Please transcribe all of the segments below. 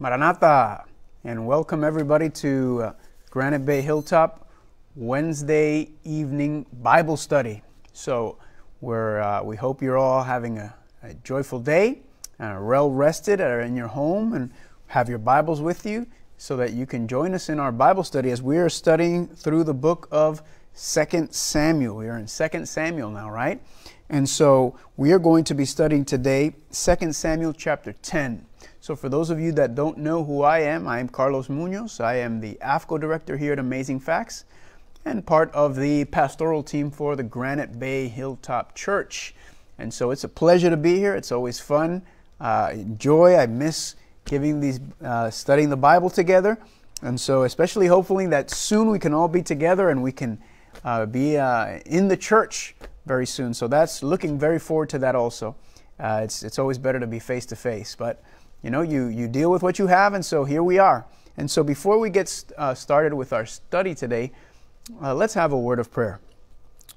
Maranatha, and welcome everybody to uh, Granite Bay Hilltop Wednesday evening Bible study. So we're, uh, we hope you're all having a, a joyful day, uh, well rested, or uh, in your home, and have your Bibles with you so that you can join us in our Bible study as we are studying through the book of Second Samuel. We are in Second Samuel now, right? And so we are going to be studying today Second Samuel chapter 10. So, for those of you that don't know who I am, I am Carlos Munoz. I am the AFCO director here at Amazing Facts and part of the pastoral team for the Granite Bay Hilltop Church. And so, it's a pleasure to be here. It's always fun. Uh, enjoy. I miss giving these, uh, studying the Bible together. And so, especially hopefully that soon we can all be together and we can uh, be uh, in the church very soon. So that's looking very forward to that also. Uh, it's it's always better to be face to face, but you know, you, you deal with what you have, and so here we are. And so before we get uh, started with our study today, uh, let's have a word of prayer.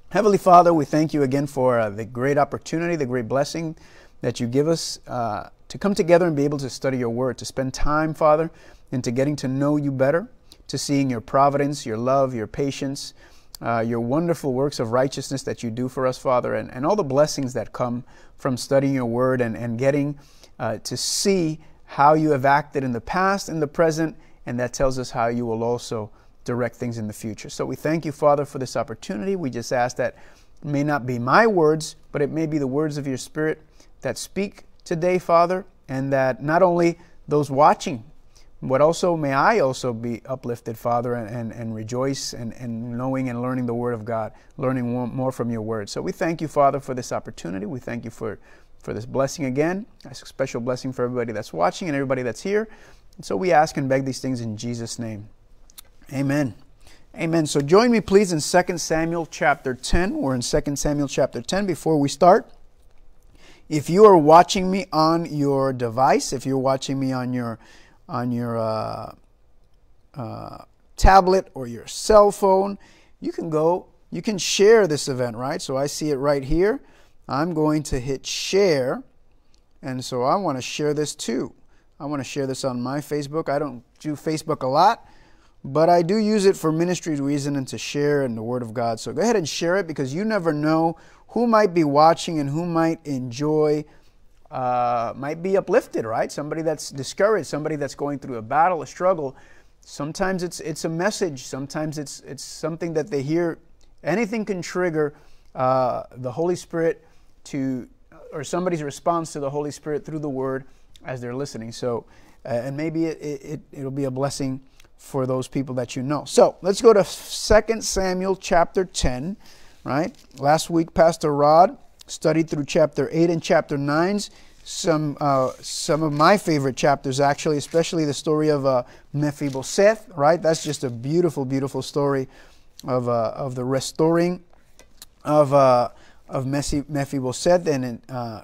Heavenly Father, we thank you again for uh, the great opportunity, the great blessing that you give us uh, to come together and be able to study your word, to spend time, Father, into getting to know you better, to seeing your providence, your love, your patience, uh, your wonderful works of righteousness that you do for us, Father, and, and all the blessings that come from studying your word and, and getting uh, to see how you have acted in the past and the present, and that tells us how you will also direct things in the future. So we thank you, Father, for this opportunity. We just ask that may not be my words, but it may be the words of your Spirit that speak today, Father, and that not only those watching, but also may I also be uplifted, Father, and, and, and rejoice and, and knowing and learning the Word of God, learning more from your Word. So we thank you, Father, for this opportunity. We thank you for for this blessing again. a special blessing for everybody that's watching and everybody that's here. And so we ask and beg these things in Jesus' name. Amen. Amen. So join me, please, in 2 Samuel chapter 10. We're in 2 Samuel chapter 10 before we start. If you are watching me on your device, if you're watching me on your on your uh, uh, tablet or your cell phone, you can go. You can share this event, right? So I see it right here. I'm going to hit share. And so I want to share this too. I want to share this on my Facebook. I don't do Facebook a lot, but I do use it for ministry reason and to share and the Word of God. So go ahead and share it because you never know who might be watching and who might enjoy, uh, might be uplifted, right? Somebody that's discouraged, somebody that's going through a battle, a struggle. Sometimes it's it's a message. Sometimes it's it's something that they hear. Anything can trigger uh, the Holy Spirit to or somebody's response to the Holy Spirit through the Word as they're listening. So, uh, and maybe it, it, will be a blessing for those people that you know. So, let's go to 2 Samuel chapter 10, right? Last week, Pastor Rod studied through chapter 8 and chapter 9, Some, uh, some of my favorite chapters, actually, especially the story of uh, Mephibosheth, right? That's just a beautiful, beautiful story of, uh, of the restoring of. Uh, of Mephibosheth, and uh,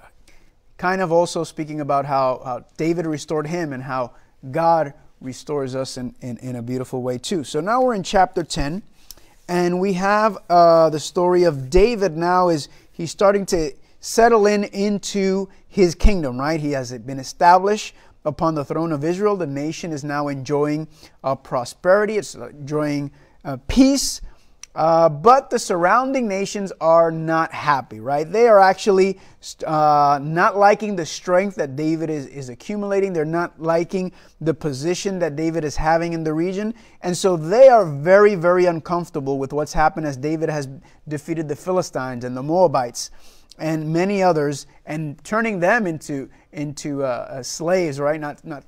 kind of also speaking about how, how David restored him and how God restores us in, in, in, a beautiful way, too. So now we're in chapter 10, and we have uh, the story of David now is he's starting to settle in into his kingdom, right? He has been established upon the throne of Israel. The nation is now enjoying uh, prosperity, it's uh, enjoying uh, peace. Uh, but the surrounding nations are not happy, right? They are actually uh, not liking the strength that David is, is accumulating. They're not liking the position that David is having in the region. And so they are very, very uncomfortable with what's happened as David has defeated the Philistines and the Moabites and many others and turning them into, into uh, uh slaves, right? Not, not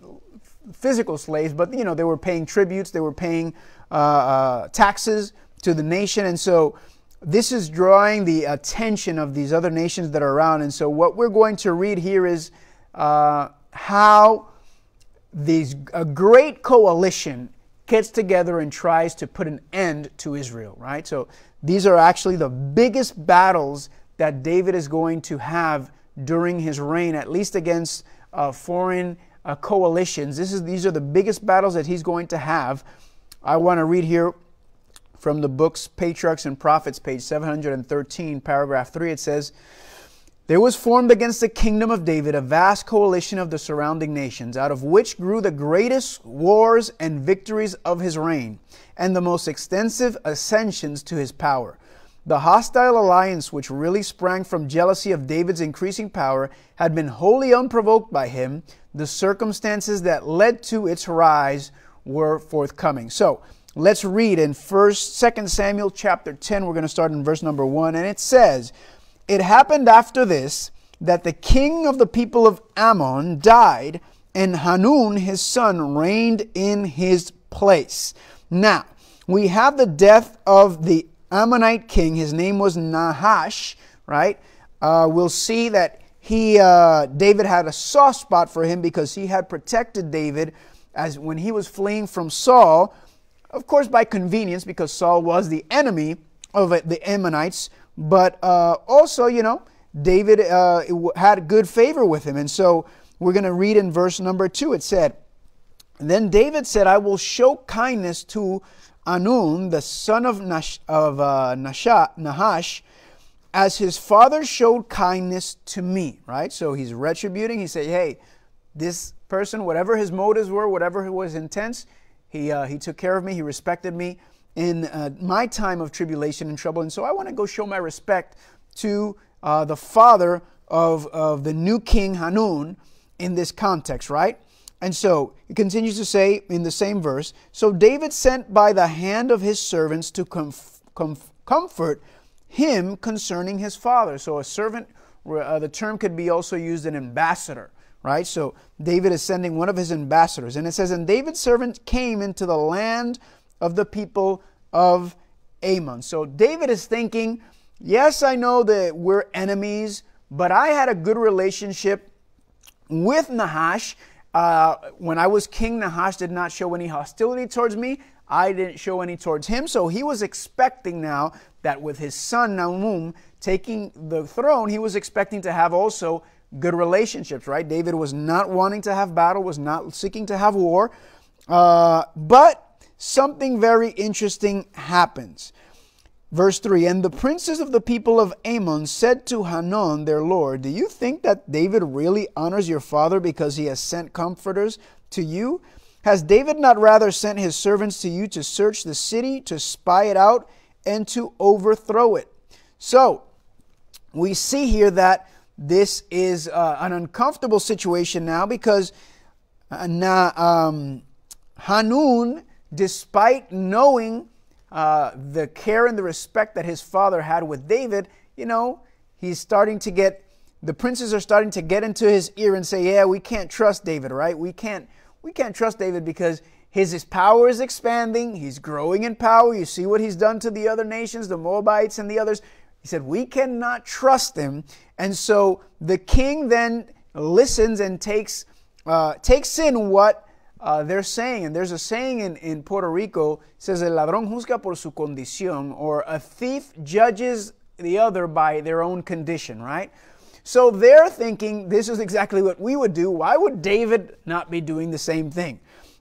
physical slaves, but, you know, they were paying tributes, they were paying uh, taxes to the nation. And so this is drawing the attention of these other nations that are around. And so what we're going to read here is uh, how these a great coalition gets together and tries to put an end to Israel, right? So these are actually the biggest battles that David is going to have during his reign, at least against uh, foreign uh, coalitions. This is, these are the biggest battles that he's going to have. I want to read here from the book's Patriarchs and Prophets, page 713, paragraph 3, it says, There was formed against the kingdom of David a vast coalition of the surrounding nations, out of which grew the greatest wars and victories of his reign, and the most extensive ascensions to his power. The hostile alliance, which really sprang from jealousy of David's increasing power, had been wholly unprovoked by him. The circumstances that led to its rise were forthcoming. So, Let's read in first second Samuel chapter 10. We're going to start in verse number 1 and it says, "It happened after this that the king of the people of Ammon died and Hanun his son reigned in his place." Now, we have the death of the Ammonite king. His name was Nahash, right? Uh, we'll see that he uh, David had a soft spot for him because he had protected David as when he was fleeing from Saul of course, by convenience, because Saul was the enemy of the Ammonites, but uh, also, you know, David uh, had good favor with him. And so we're going to read in verse number two. It said, Then David said, I will show kindness to Anun, the son of, Nash, of uh, Nasha, Nahash, as his father showed kindness to me. Right? So he's retributing. He said, Hey, this person, whatever his motives were, whatever was intense, he, uh, he took care of me. He respected me in uh, my time of tribulation and trouble. And so I want to go show my respect to uh, the father of, of the new king Hanun in this context, right? And so it continues to say in the same verse So David sent by the hand of his servants to comf- comf- comfort him concerning his father. So a servant, uh, the term could be also used an ambassador right? So David is sending one of his ambassadors. And it says, And David's servant came into the land of the people of Ammon. So David is thinking, Yes, I know that we're enemies, but I had a good relationship with Nahash. Uh, when I was king, Nahash did not show any hostility towards me. I didn't show any towards him. So he was expecting now that with his son Naum taking the throne, he was expecting to have also good relationships, right? David was not wanting to have battle, was not seeking to have war. Uh, but something very interesting happens. Verse 3 And the princes of the people of Ammon said to Hanun, their lord, Do you think that David really honors your father because he has sent comforters to you? Has David not rather sent his servants to you to search the city, to spy it out, and to overthrow it? So, we see here that this is uh, an uncomfortable situation now because uh, um, Hanun, despite knowing uh, the care and the respect that his father had with David, you know, he's starting to get, the princes are starting to get into his ear and say, yeah, we can't trust David, right? We can't, we can't trust David because his, his power is expanding. He's growing in power. You see what he's done to the other nations, the Moabites and the others. He said, we cannot trust him and so the king then listens and takes, uh, takes in what uh, they're saying. And there's a saying in, in Puerto Rico, says, El ladrón juzga por su condición, or a thief judges the other by their own condition, right? So they're thinking this is exactly what we would do. Why would David not be doing the same thing?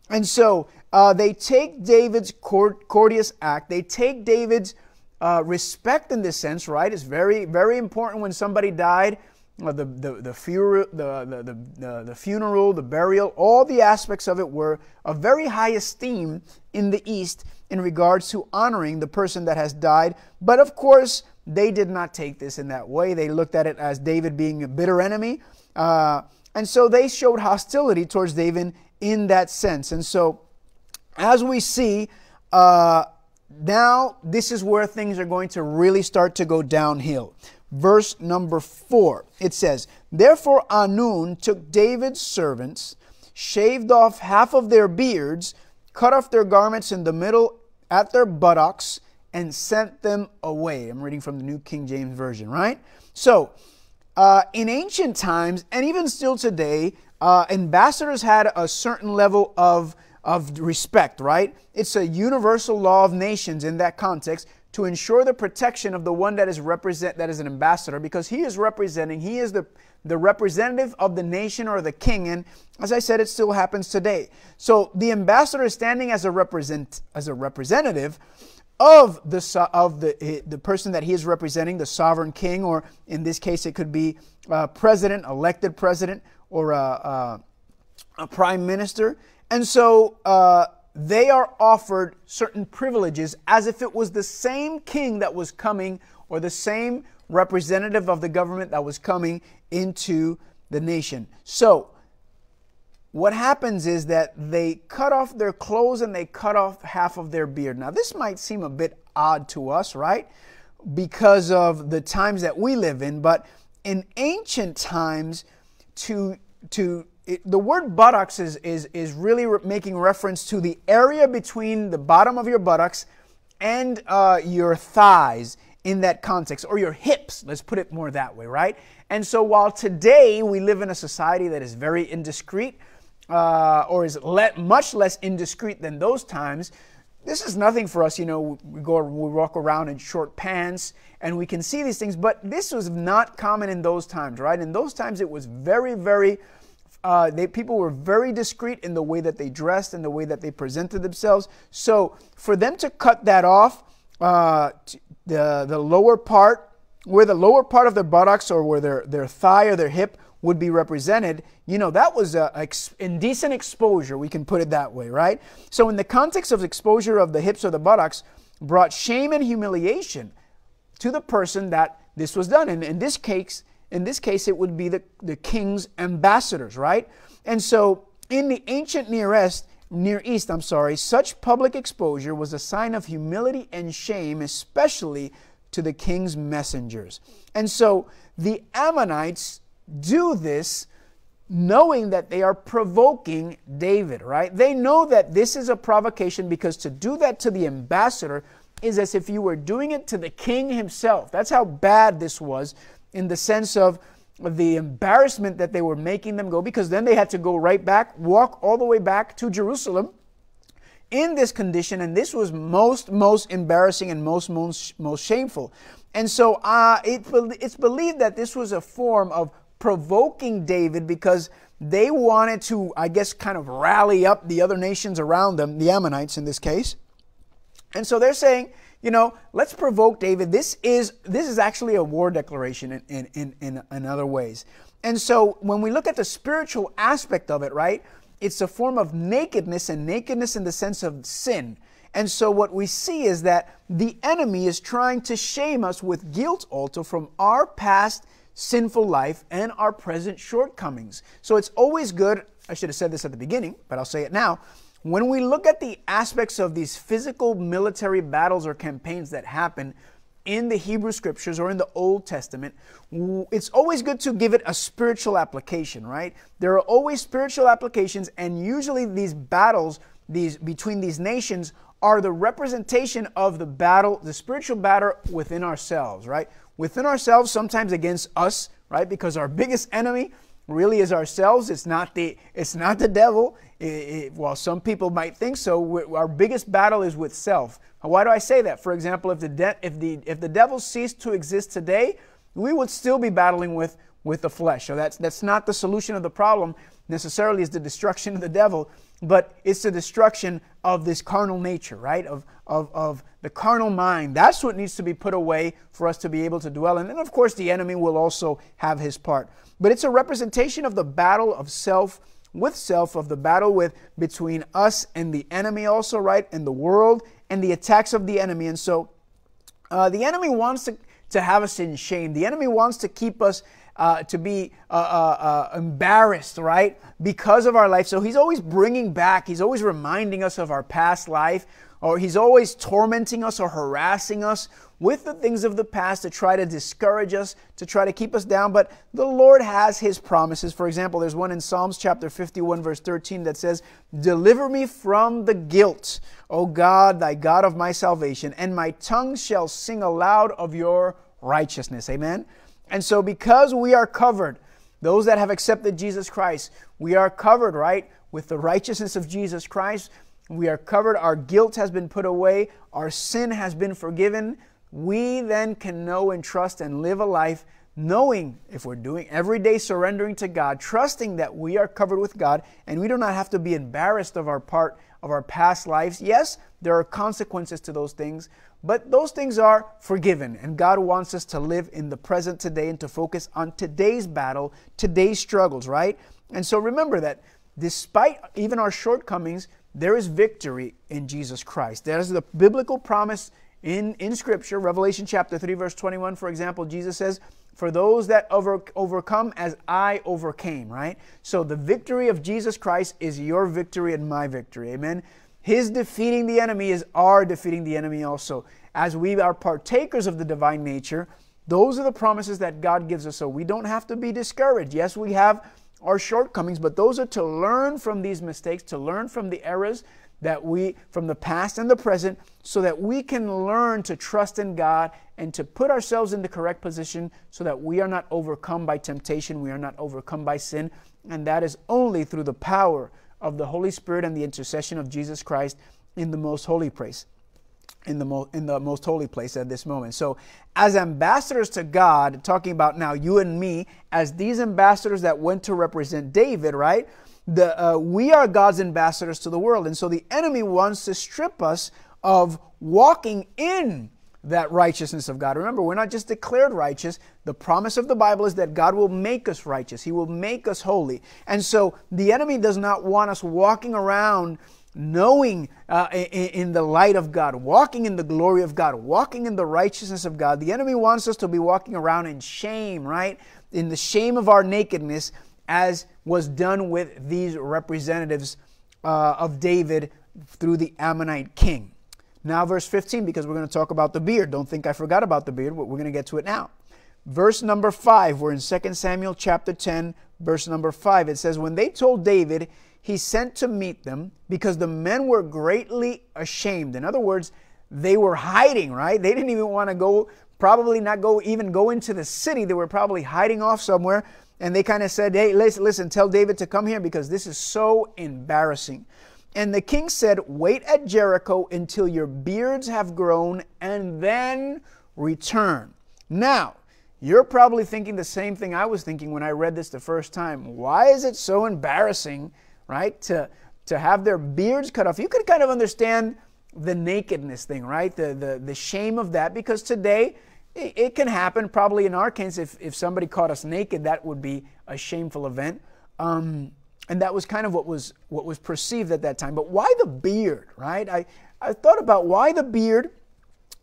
And so uh, they take David's court, courteous act, they take David's uh, respect in this sense, right? It's very, very important when somebody died. Uh, the, the, the, funeral, the, the, the, the, funeral, the burial, all the aspects of it were of very high esteem in the East in regards to honoring the person that has died. But of course, they did not take this in that way. They looked at it as David being a bitter enemy. Uh, and so they showed hostility towards David in that sense. And so, as we see, uh, now this is where things are going to really start to go downhill. Verse number four it says, Therefore Anun took David's servants, shaved off half of their beards, cut off their garments in the middle at their buttocks, and sent them away. I'm reading from the New King James Version, right? So, uh, in ancient times, and even still today, uh, ambassadors had a certain level of of respect, right? It's a universal law of nations in that context to ensure the protection of the one that is represent that is an ambassador because he is representing he is the the representative of the nation or the king and as i said it still happens today so the ambassador is standing as a represent as a representative of the of the eh, the person that he is representing the sovereign king or in this case it could be president elected president or a, a, a prime minister and so uh, they are offered certain privileges as if it was the same king that was coming or the same representative of the government that was coming into the nation. So, what happens is that they cut off their clothes and they cut off half of their beard. Now, this might seem a bit odd to us, right? Because of the times that we live in, but in ancient times, to to it, the word buttocks is, is, is really re- making reference to the area between the bottom of your buttocks and uh, your thighs in that context, or your hips, let's put it more that way, right? And so while today we live in a society that is very indiscreet, uh, or is le- much less indiscreet than those times, this is nothing for us. You know, we go, we walk around in short pants, and we can see these things. But this was not common in those times, right? In those times, it was very, very uh, they, people were very discreet in the way that they dressed and the way that they presented themselves. So for them to cut that off, uh, the, the lower part, where the lower part of their buttocks or where their, their thigh or their hip would be represented, you know, that was a, a ex- indecent exposure, we can put it that way, right? So in the context of exposure of the hips or the buttocks, brought shame and humiliation to the person that this was done. And in this case, in this case, it would be the, the king's ambassadors, right? And so in the ancient Near East, Near East, I'm sorry, such public exposure was a sign of humility and shame, especially to the king's messengers. And so the Ammonites do this knowing that they are provoking David, right? They know that this is a provocation because to do that to the ambassador is as if you were doing it to the king himself. That's how bad this was in the sense of the embarrassment that they were making them go, because then they had to go right back, walk all the way back to Jerusalem in this condition, and this was most, most embarrassing and most, most, most shameful. And so uh, it, it's believed that this was a form of provoking David because they wanted to, I guess, kind of rally up the other nations around them, the Ammonites in this case. And so they're saying, you know, let's provoke David. This is this is actually a war declaration in in in, in, in other ways. And so when we look at the spiritual aspect of it, right, it's a form of nakedness and nakedness in the sense of sin. And so what we see is that the enemy is trying to shame us with guilt also from our past sinful life and our present shortcomings. So it's always good, I should have said this at the beginning, but I'll say it now when we look at the aspects of these physical military battles or campaigns that happen in the Hebrew scriptures or in the Old Testament, it's always good to give it a spiritual application, right? There are always spiritual applications, and usually these battles these, between these nations are the representation of the battle, the spiritual battle within ourselves, right? Within ourselves, sometimes against us, right? Because our biggest enemy really is ourselves. It's not the it's not the devil it, while some people might think so, our biggest battle is with self. Why do I say that? For example, if the, de- if the, if the devil ceased to exist today, we would still be battling with, with the flesh. So that's, that's not the solution of the problem necessarily is the destruction of the devil, but it's the destruction of this carnal nature, right? Of, of, of the carnal mind. That's what needs to be put away for us to be able to dwell. in. And of course, the enemy will also have his part. But it's a representation of the battle of self with self of the battle with between us and the enemy also right and the world and the attacks of the enemy and so uh, the enemy wants to, to have us in shame the enemy wants to keep us uh, to be uh, uh, uh embarrassed right because of our life so he's always bringing back he's always reminding us of our past life or he's always tormenting us or harassing us with the things of the past to try to discourage us, to try to keep us down. But the Lord has His promises. For example, there's one in Psalms chapter 51, verse 13 that says, Deliver me from the guilt, O God, thy God of my salvation, and my tongue shall sing aloud of your righteousness. Amen. And so, because we are covered, those that have accepted Jesus Christ, we are covered, right, with the righteousness of Jesus Christ. We are covered. Our guilt has been put away. Our sin has been forgiven we then can know and trust and live a life knowing if we're doing every day surrendering to God, trusting that we are covered with God and we do not have to be embarrassed of our part of our past lives. Yes, there are consequences to those things, but those things are forgiven and God wants us to live in the present today and to focus on today's battle, today's struggles, right? And so remember that despite even our shortcomings, there is victory in Jesus Christ. There's the biblical promise in, in Scripture, Revelation chapter 3, verse 21, for example, Jesus says, For those that over, overcome as I overcame, right? So the victory of Jesus Christ is your victory and my victory. Amen. His defeating the enemy is our defeating the enemy also. As we are partakers of the divine nature, those are the promises that God gives us. So we don't have to be discouraged. Yes, we have our shortcomings, but those are to learn from these mistakes, to learn from the errors that we from the past and the present so that we can learn to trust in God and to put ourselves in the correct position so that we are not overcome by temptation, we are not overcome by sin, and that is only through the power of the Holy Spirit and the intercession of Jesus Christ in the most holy place. In the, mo- in the most holy place at this moment. So, as ambassadors to God, talking about now you and me, as these ambassadors that went to represent David, right? the, uh, we are God's ambassadors to the world. And so the enemy wants to strip us of walking in that righteousness of God. Remember, we're not just declared righteous. The promise of the Bible is that God will make us righteous, He will make us holy. And so the enemy does not want us walking around knowing uh, in, in the light of God, walking in the glory of God, walking in the righteousness of God. The enemy wants us to be walking around in shame, right? In the shame of our nakedness as was done with these representatives uh, of David through the Ammonite king. Now, verse 15, because we're going to talk about the beard. Don't think I forgot about the beard, but we're going to get to it now. Verse number 5, we're in 2 Samuel chapter 10, verse number 5. It says, When they told David, he sent to meet them because the men were greatly ashamed. In other words, they were hiding, right? They didn't even want to go, probably not go even go into the city. They were probably hiding off somewhere and they kind of said, Hey, listen, listen, tell David to come here because this is so embarrassing. And the king said, Wait at Jericho until your beards have grown and then return. Now, you're probably thinking the same thing I was thinking when I read this the first time. Why is it so embarrassing, right, to, to have their beards cut off? You could kind of understand the nakedness thing, right? The, the, the shame of that, because today it, can happen. Probably in our case, if, if somebody caught us naked, that would be a shameful event. Um, and that was kind of what was what was perceived at that time. But why the beard, right? I, I thought about why the beard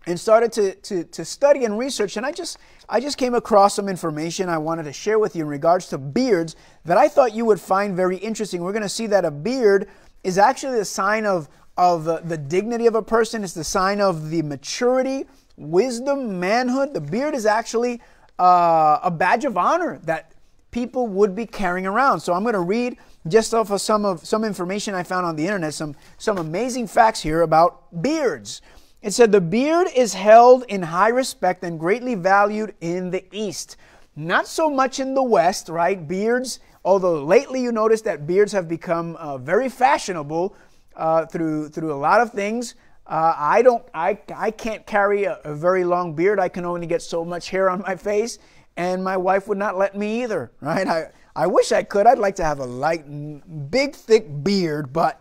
and started to, to, to study and research and I just I just came across some information I wanted to share with you in regards to beards that I thought you would find very interesting. We're going to see that a beard is actually a sign of of the dignity of a person, it's the sign of the maturity wisdom, manhood. The beard is actually uh, a badge of honor that people would be carrying around. So I'm going to read just off of some of some information I found on the internet, some some amazing facts here about beards. It said the beard is held in high respect and greatly valued in the East. Not so much in the West, right? Beards, although lately you notice that beards have become uh, very fashionable uh, through through a lot of things. Uh, I don't, I, I can't carry a, a, very long beard. I can only get so much hair on my face, and my wife would not let me either, right? I, I wish I could. I'd like to have a light, big, thick beard, but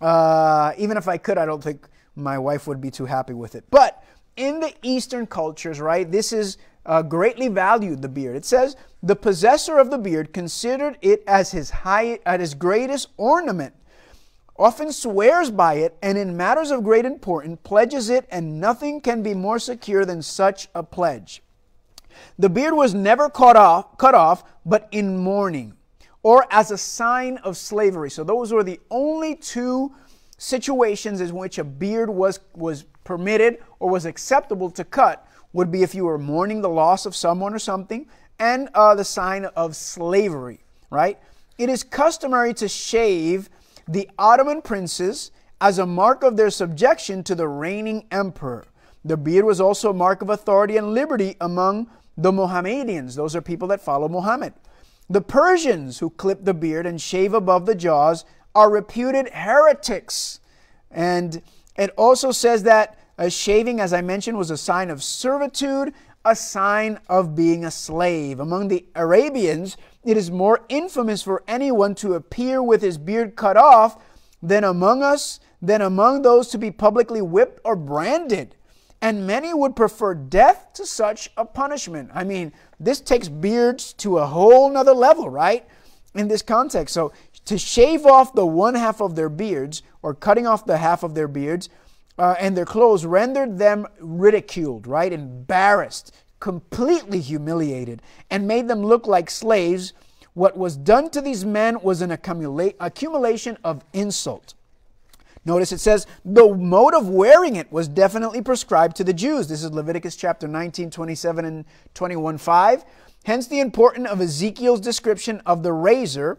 uh, even if I could, I don't think my wife would be too happy with it. But in the Eastern cultures, right, this is uh, greatly valued, the beard. It says, the possessor of the beard considered it as his, high, at his greatest ornament often swears by it, and in matters of great importance pledges it, and nothing can be more secure than such a pledge. The beard was never cut off, cut off but in mourning, or as a sign of slavery. So those were the only two situations in which a beard was, was permitted or was acceptable to cut would be if you were mourning the loss of someone or something, and uh, the sign of slavery, right? It is customary to shave the Ottoman princes as a mark of their subjection to the reigning emperor. The beard was also a mark of authority and liberty among the Mohammedans. Those are people that follow Muhammad. The Persians who clip the beard and shave above the jaws are reputed heretics. And it also says that a shaving, as I mentioned, was a sign of servitude, a sign of being a slave. Among the Arabians, it is more infamous for anyone to appear with his beard cut off than among us, than among those to be publicly whipped or branded. And many would prefer death to such a punishment. I mean, this takes beards to a whole nother level, right? In this context. So to shave off the one half of their beards, or cutting off the half of their beards, uh, and their clothes rendered them ridiculed, right? Embarrassed completely humiliated and made them look like slaves. What was done to these men was an accumula- accumulation of insult. Notice it says the mode of wearing it was definitely prescribed to the Jews. This is Leviticus chapter 19, 27 and 21, 5. Hence the importance of Ezekiel's description of the razor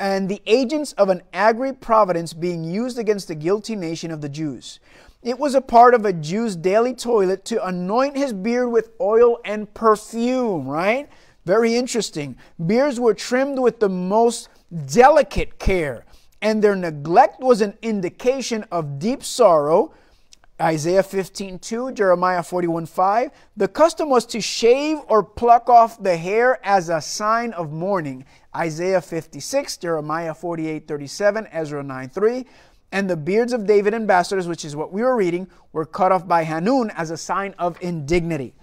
and the agents of an angry providence being used against the guilty nation of the Jews. It was a part of a Jew's daily toilet to anoint his beard with oil and perfume, right? Very interesting. Beards were trimmed with the most delicate care, and their neglect was an indication of deep sorrow. Isaiah 15 2, Jeremiah 41 5. The custom was to shave or pluck off the hair as a sign of mourning. Isaiah 56, Jeremiah 48 37, Ezra 9 3 and the beards of David ambassadors, which is what we were reading, were cut off by Hanun as a sign of indignity.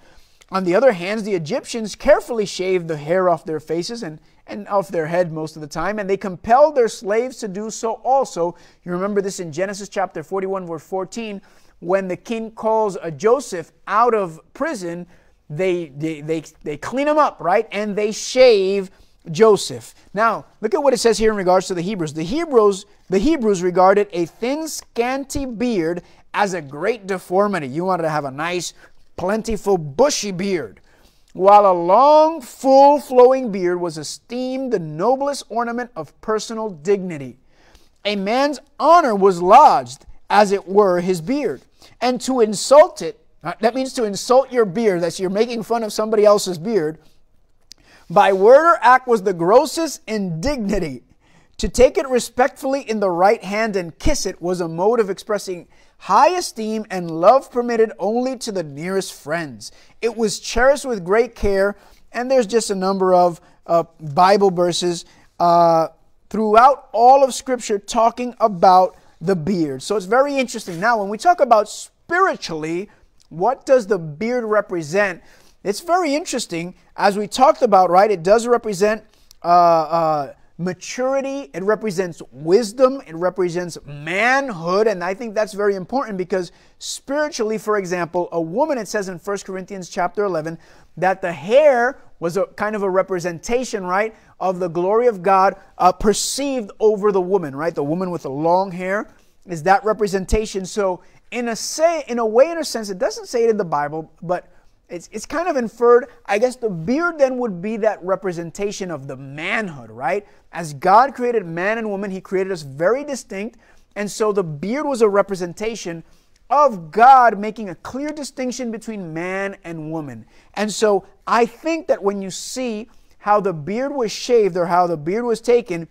On the other hand, the Egyptians carefully shaved the hair off their faces and, and off their head most of the time, and they compelled their slaves to do so also. You remember this in Genesis chapter 41, verse 14, when the king calls a Joseph out of prison, they, they, they, they clean him up, right? And they shave Joseph. Now, look at what it says here in regards to the Hebrews. The Hebrews, the Hebrews regarded a thin, scanty beard as a great deformity. You wanted to have a nice, plentiful, bushy beard. While a long, full flowing beard was esteemed the noblest ornament of personal dignity. A man's honor was lodged, as it were, his beard. And to insult it, uh, that means to insult your beard, that's you're making fun of somebody else's beard, by word or act was the grossest indignity. To take it respectfully in the right hand and kiss it was a mode of expressing high esteem and love permitted only to the nearest friends. It was cherished with great care, and there's just a number of uh, Bible verses uh, throughout all of Scripture talking about the beard. So it's very interesting. Now, when we talk about spiritually, what does the beard represent? It's very interesting. As we talked about, right, it does represent uh, uh, maturity, it represents wisdom, it represents manhood. And I think that's very important because spiritually, for example, a woman, it says in 1 Corinthians chapter 11, that the hair was a kind of a representation, right, of the glory of God uh, perceived over the woman, right? The woman with the long hair is that representation. So, in a say, in a way, in a sense, it doesn't say it in the Bible, but it's, it's kind of inferred, I guess the beard then would be that representation of the manhood, right? As God created man and woman, He created us very distinct. And so the beard was a representation of God making a clear distinction between man and woman. And so I think that when you see how the beard was shaved or how the beard was taken,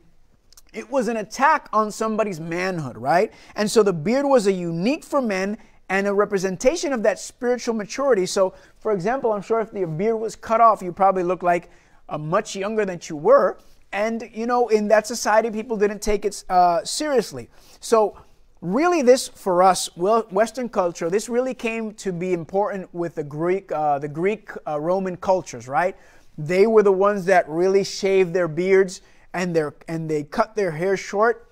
it was an attack on somebody's manhood, right? And so the beard was a unique for men and a representation of that spiritual maturity. So, for example, I'm sure if your beard was cut off, you probably look like a much younger than you were. And, you know, in that society, people didn't take it uh, seriously. So, really, this for us, Western culture, this really came to be important with the Greek, uh, the Greek uh, Roman cultures, right? They were the ones that really shaved their beards and, their, and they cut their hair short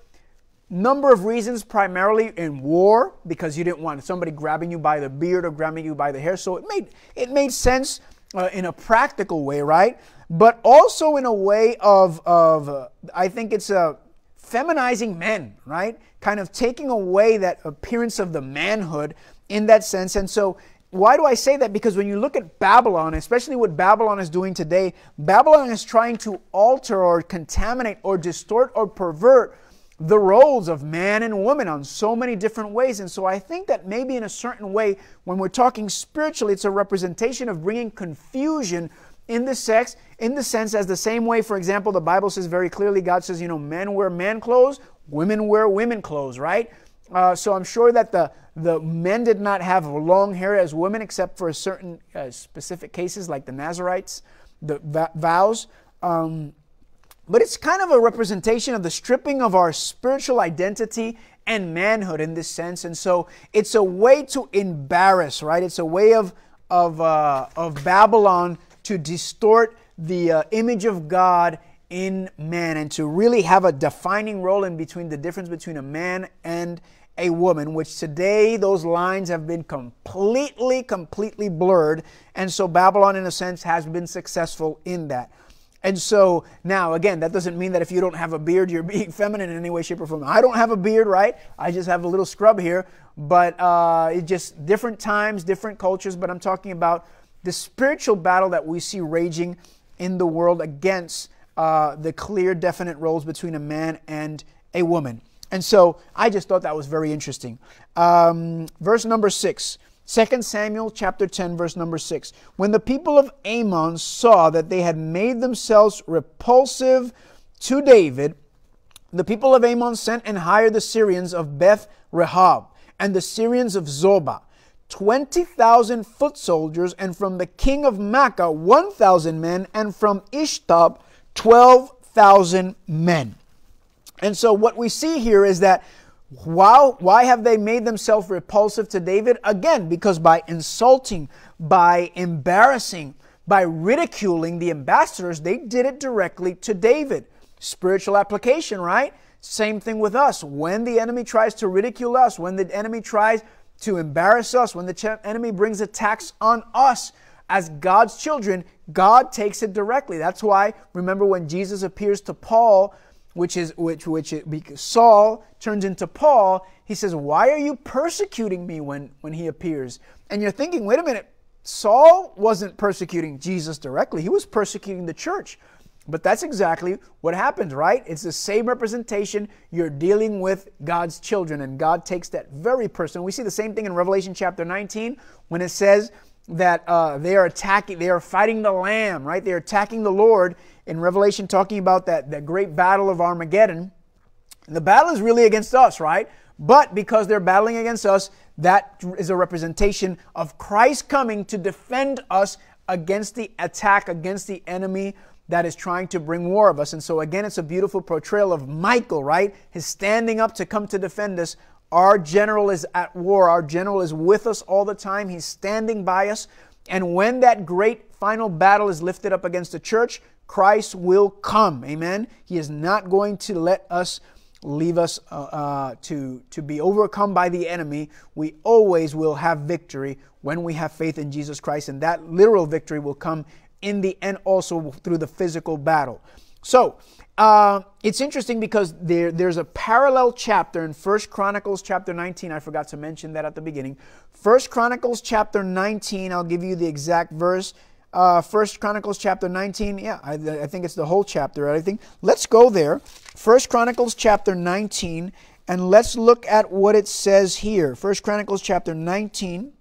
number of reasons, primarily in war, because you didn't want somebody grabbing you by the beard or grabbing you by the hair. So it made it made sense uh, in a practical way, right? But also in a way of of uh, I think it's a uh, feminizing men, right? Kind of taking away that appearance of the manhood in that sense, and so. Why do I say that? Because when you look at Babylon, especially what Babylon is doing today, Babylon is trying to alter or contaminate or distort or pervert the roles of man and woman on so many different ways. And so I think that maybe in a certain way, when we're talking spiritually, it's a representation of bringing confusion in the sex, in the sense as the same way, for example, the Bible says very clearly, God says, you know, men wear men clothes, women wear women clothes, right? Uh, so I'm sure that the the men did not have long hair as women, except for certain uh, specific cases like the Nazarites, the vows. Um, but it's kind of a representation of the stripping of our spiritual identity and manhood in this sense. And so it's a way to embarrass, right? It's a way of, of, uh, of Babylon to distort the uh, image of God in man and to really have a defining role in between the difference between a man and a woman, which today those lines have been completely, completely blurred. And so Babylon, in a sense, has been successful in that. And so now, again, that doesn't mean that if you don't have a beard, you're being feminine in any way, shape, or form. I don't have a beard, right? I just have a little scrub here. But uh, it just different times, different cultures. But I'm talking about the spiritual battle that we see raging in the world against uh, the clear, definite roles between a man and a woman. And so I just thought that was very interesting. Um, verse number six. 2 Samuel chapter 10 verse number 6. When the people of Ammon saw that they had made themselves repulsive to David, the people of Ammon sent and hired the Syrians of Beth Rehob and the Syrians of Zobah, 20,000 foot soldiers, and from the king of Makkah, 1,000 men, and from Ishtab, 12,000 men. And so what we see here is that why, why have they made themselves repulsive to David? Again, because by insulting, by embarrassing, by ridiculing the ambassadors, they did it directly to David. Spiritual application, right? Same thing with us. When the enemy tries to ridicule us, when the enemy tries to embarrass us, when the enemy brings attacks on us as God's children, God takes it directly. That's why, remember when Jesus appears to Paul which is which which it, Saul turns into Paul. He says, "Why are you persecuting me when when he appears?" And you're thinking, "Wait a minute, Saul wasn't persecuting Jesus directly. He was persecuting the church." But that's exactly what happens, right? It's the same representation. You're dealing with God's children, and God takes that very person. We see the same thing in Revelation chapter 19 when it says that uh, they are attacking, they are fighting the Lamb, right? They are attacking the Lord, in Revelation talking about that, that great battle of Armageddon. And the battle is really against us, right? But because they're battling against us, that is a representation of Christ coming to defend us against the attack, against the enemy that is trying to bring war of us. And so, again, it's a beautiful portrayal of Michael, right? His standing up to come to defend us. Our general is at war. Our general is with us all the time. He's standing by us. And when that great final battle is lifted up against the church, Christ will come. Amen. He is not going to let us leave us uh, uh, to, to be overcome by the enemy. We always will have victory when we have faith in Jesus Christ, and that literal victory will come in the end also through the physical battle. So uh, it's interesting because there, there's a parallel chapter in First Chronicles chapter 19. I forgot to mention that at the beginning. First Chronicles chapter 19, I'll give you the exact verse uh, First Chronicles chapter 19. Yeah, I, I, think it's the whole chapter. I think let's go there. First Chronicles chapter 19, and let's look at what it says here. First Chronicles chapter 19.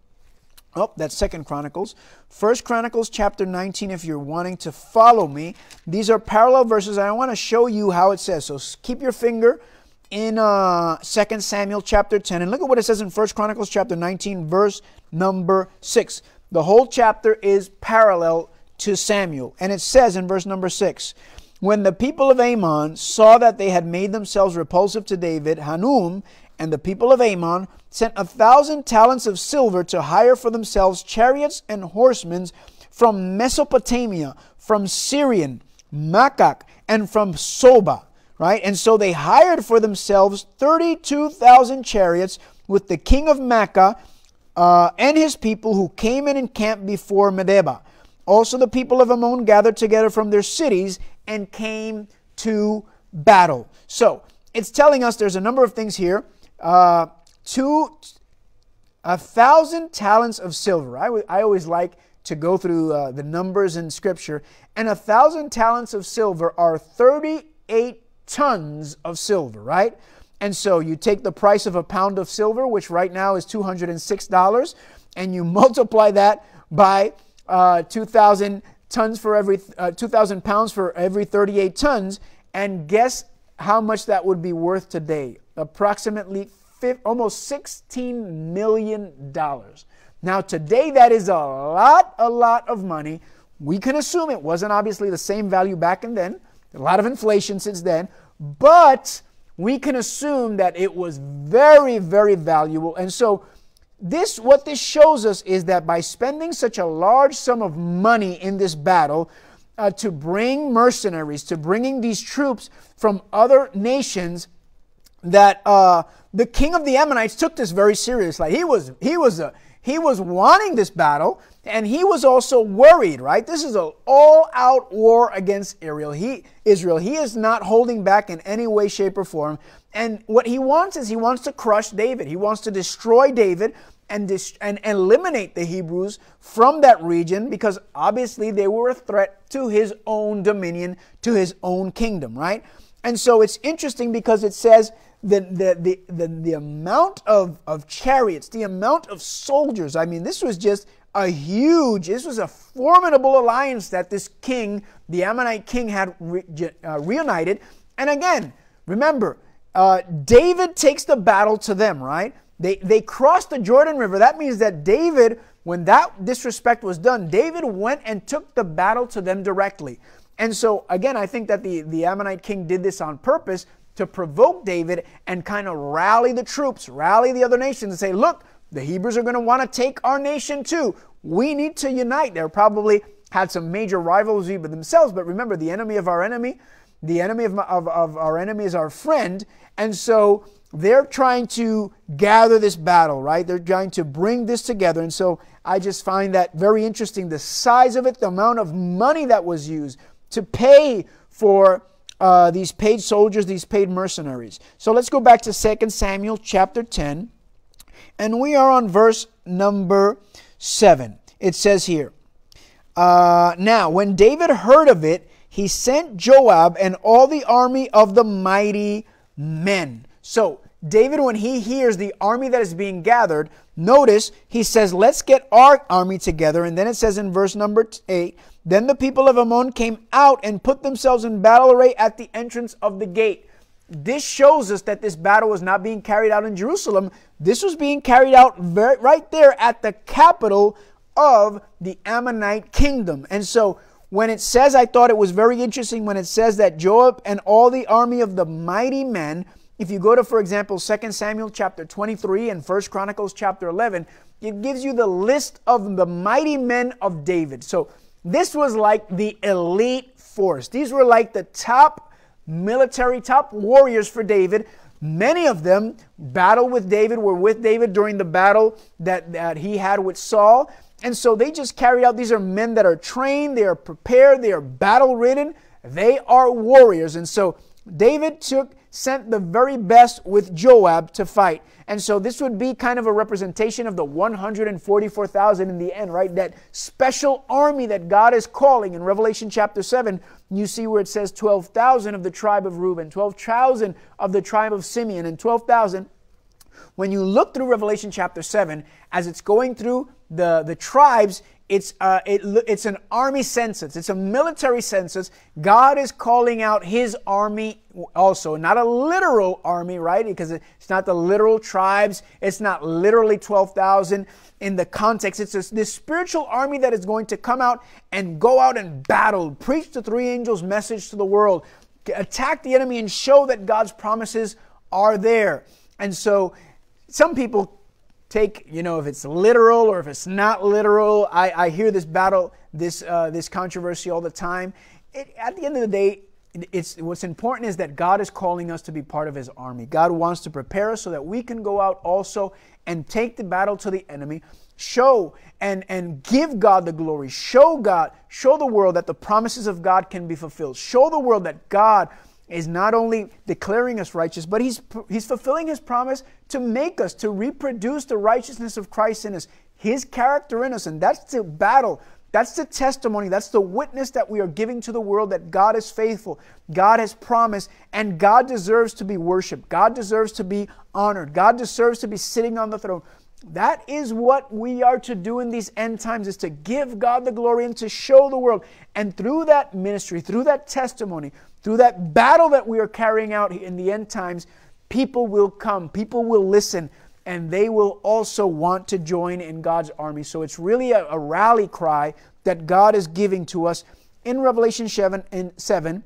Oh, that's Second Chronicles. First Chronicles chapter 19. If you're wanting to follow me, these are parallel verses. I want to show you how it says. So keep your finger in uh, Second Samuel chapter 10, and look at what it says in First Chronicles chapter 19, verse number 6. The whole chapter is parallel to Samuel. And it says in verse number 6 When the people of Ammon saw that they had made themselves repulsive to David, Hanum and the people of Ammon sent a thousand talents of silver to hire for themselves chariots and horsemen from Mesopotamia, from Syrian, Makak, and from Soba. Right? And so they hired for themselves 32,000 chariots with the king of Makkah uh, and his people who came and encamped before Medeba. Also, the people of Ammon gathered together from their cities and came to battle. So, it's telling us there's a number of things here. Uh, two, a thousand talents of silver. I, I always like to go through uh, the numbers in Scripture. And a thousand talents of silver are 38 tons of silver, right? And so you take the price of a pound of silver, which right now is $206, and you multiply that by uh, 2,000 tons for every uh, 2,000 pounds for every 38 tons, and guess how much that would be worth today? Approximately fi- almost 16 million dollars. Now today that is a lot, a lot of money. We can assume it wasn't obviously the same value back and then. A lot of inflation since then, but we can assume that it was very, very valuable. And so, this what this shows us is that by spending such a large sum of money in this battle uh, to bring mercenaries, to bringing these troops from other nations, that uh, the king of the Ammonites took this very seriously. Like he was, he was a he was wanting this battle, and he was also worried, right? This is an all out war against Israel. He, Israel. he is not holding back in any way, shape, or form. And what he wants is he wants to crush David, he wants to destroy David. And, dis- and eliminate the Hebrews from that region because obviously they were a threat to his own dominion, to his own kingdom, right? And so it's interesting because it says the, the, the, the, the amount of, of chariots, the amount of soldiers. I mean, this was just a huge, this was a formidable alliance that this king, the Ammonite king, had re, uh, reunited. And again, remember, uh, David takes the battle to them, right? They, they crossed the Jordan River. That means that David, when that disrespect was done, David went and took the battle to them directly. And so, again, I think that the, the Ammonite king did this on purpose to provoke David and kind of rally the troops, rally the other nations, and say, look, the Hebrews are going to want to take our nation too. We need to unite. They're probably had some major rivalry with themselves, but remember, the enemy of our enemy, the enemy of, my, of, of our enemy is our friend. And so they're trying to gather this battle, right? They're trying to bring this together. And so I just find that very interesting the size of it, the amount of money that was used to pay for uh, these paid soldiers, these paid mercenaries. So let's go back to 2 Samuel chapter 10, and we are on verse number 7. It says here, uh, Now, when David heard of it, he sent Joab and all the army of the mighty men. So, David, when he hears the army that is being gathered, notice he says, Let's get our army together. And then it says in verse number 8, then the people of Ammon came out and put themselves in battle array at the entrance of the gate. This shows us that this battle was not being carried out in Jerusalem. This was being carried out very, right there at the capital of the Ammonite kingdom. And so when it says, I thought it was very interesting when it says that Joab and all the army of the mighty men, if you go to, for example, 2 Samuel chapter 23 and 1 Chronicles chapter 11, it gives you the list of the mighty men of David. So this was like the elite force. These were like the top military, top warriors for David. Many of them battled with David, were with David during the battle that, that he had with Saul. And so they just carried out. These are men that are trained, they are prepared, they are battle ridden, they are warriors. And so David took sent the very best with Joab to fight. And so this would be kind of a representation of the 144,000 in the end, right? That special army that God is calling in Revelation chapter 7. You see where it says 12,000 of the tribe of Reuben, 12,000 of the tribe of Simeon, and 12,000 when you look through Revelation chapter 7, as it's going through the, the tribes, it's, uh, it, it's an army census. It's a military census. God is calling out his army also, not a literal army, right? Because it's not the literal tribes. It's not literally 12,000 in the context. It's this, this spiritual army that is going to come out and go out and battle, preach the three angels' message to the world, attack the enemy, and show that God's promises are there. And so some people take, you know, if it's literal or if it's not literal. I, I hear this battle, this, uh, this controversy all the time. It, at the end of the day, it's what's important is that God is calling us to be part of his army. God wants to prepare us so that we can go out also and take the battle to the enemy, show and and give God the glory. Show God, show the world that the promises of God can be fulfilled. Show the world that God is not only declaring us righteous, but he's, he's fulfilling his promise to make us, to reproduce the righteousness of Christ in us, his character in us. And that's the battle. That's the testimony. That's the witness that we are giving to the world that God is faithful, God has promised, and God deserves to be worshiped. God deserves to be honored. God deserves to be sitting on the throne. That is what we are to do in these end times is to give God the glory and to show the world. And through that ministry, through that testimony, through that battle that we are carrying out in the end times, people will come, people will listen, and they will also want to join in God's army. So it's really a, a rally cry that God is giving to us in Revelation 7 and 7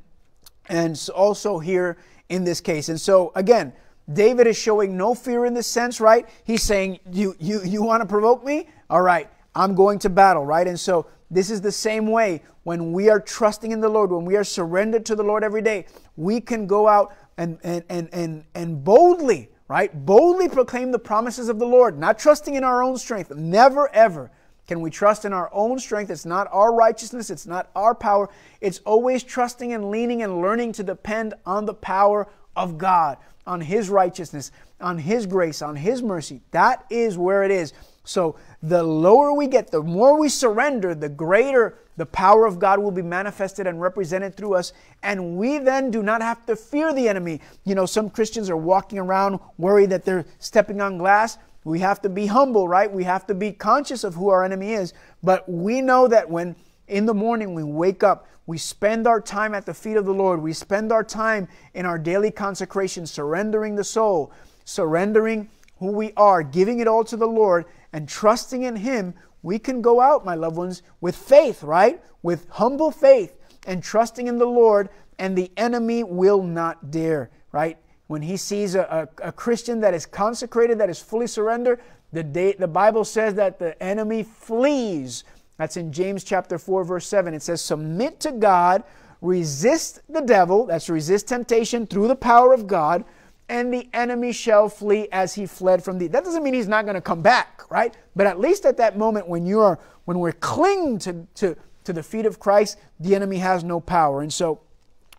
and also here in this case. And so again, David is showing no fear in this sense, right? He's saying, You, you, you want to provoke me? All right, I'm going to battle, right? And so this is the same way when we are trusting in the Lord, when we are surrendered to the Lord every day, we can go out and, and, and, and, and boldly, right? Boldly proclaim the promises of the Lord, not trusting in our own strength. Never, ever can we trust in our own strength. It's not our righteousness, it's not our power. It's always trusting and leaning and learning to depend on the power of God on His righteousness, on His grace, on His mercy. That is where it is. So the lower we get, the more we surrender, the greater the power of God will be manifested and represented through us. And we then do not have to fear the enemy. You know, some Christians are walking around worried that they're stepping on glass. We have to be humble, right? We have to be conscious of who our enemy is. But we know that when in the morning we wake up, we spend our time at the feet of the Lord. We spend our time in our daily consecration, surrendering the soul, surrendering who we are, giving it all to the Lord, and trusting in Him. We can go out, my loved ones, with faith, right? With humble faith and trusting in the Lord, and the enemy will not dare, right? When he sees a, a, a Christian that is consecrated, that is fully surrendered, the, day, the Bible says that the enemy flees that's in James chapter 4, verse 7. It says, Submit to God, resist the devil, that's resist temptation through the power of God, and the enemy shall flee as he fled from thee. That doesn't mean he's not going to come back, right? But at least at that moment when you are, when we're clinging to, to, to the feet of Christ, the enemy has no power. And so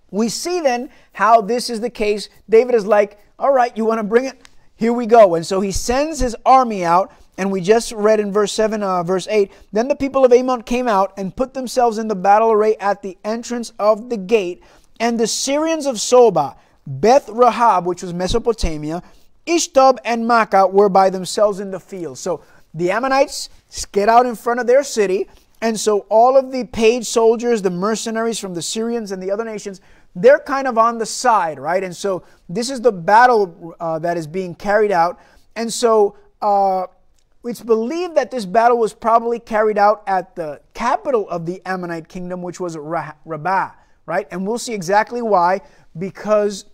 we see then how this is the case. David is like, all right, you want to bring it? Here we go. And so he sends his army out and we just read in verse 7, uh, verse 8 Then the people of Ammon came out and put themselves in the battle array at the entrance of the gate. And the Syrians of Soba, Beth Rahab, which was Mesopotamia, Ishtob, and Makkah were by themselves in the field. So the Ammonites get out in front of their city. And so all of the paid soldiers, the mercenaries from the Syrians and the other nations, they're kind of on the side, right? And so this is the battle uh, that is being carried out. And so uh, it's believed that this battle was probably carried out at the capital of the Ammonite kingdom, which was Rabbah, right? And we'll see exactly why because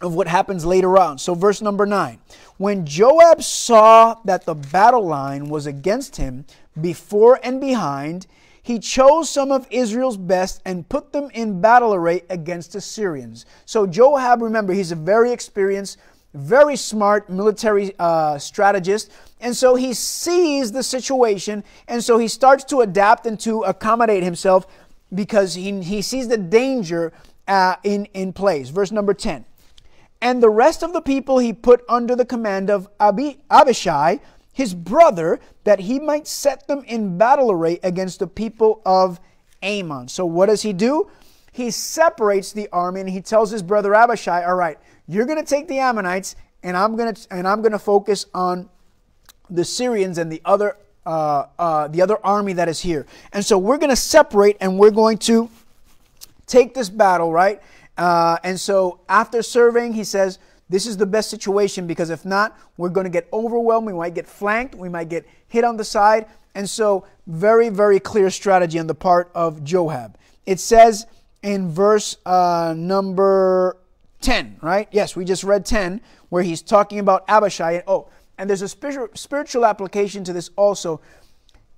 of what happens later on. So, verse number nine. When Joab saw that the battle line was against him before and behind, he chose some of Israel's best and put them in battle array against the Syrians. So, Joab, remember, he's a very experienced very smart military uh, strategist. And so he sees the situation, and so he starts to adapt and to accommodate himself because he, he sees the danger uh, in, in place. Verse number 10. And the rest of the people he put under the command of Abi, Abishai, his brother, that he might set them in battle array against the people of Ammon. So what does he do? He separates the army and he tells his brother Abishai, All right, you're going to take the Ammonites, and I'm going to and I'm going to focus on the Syrians and the other uh, uh, the other army that is here. And so we're going to separate, and we're going to take this battle, right? Uh, and so after surveying, he says, this is the best situation because if not, we're going to get overwhelmed. We might get flanked. We might get hit on the side. And so, very, very clear strategy on the part of Joab. It says in verse uh, number 10, right? Yes, we just read 10, where he's talking about Abishai. And, oh, and there's a spiritual application to this also.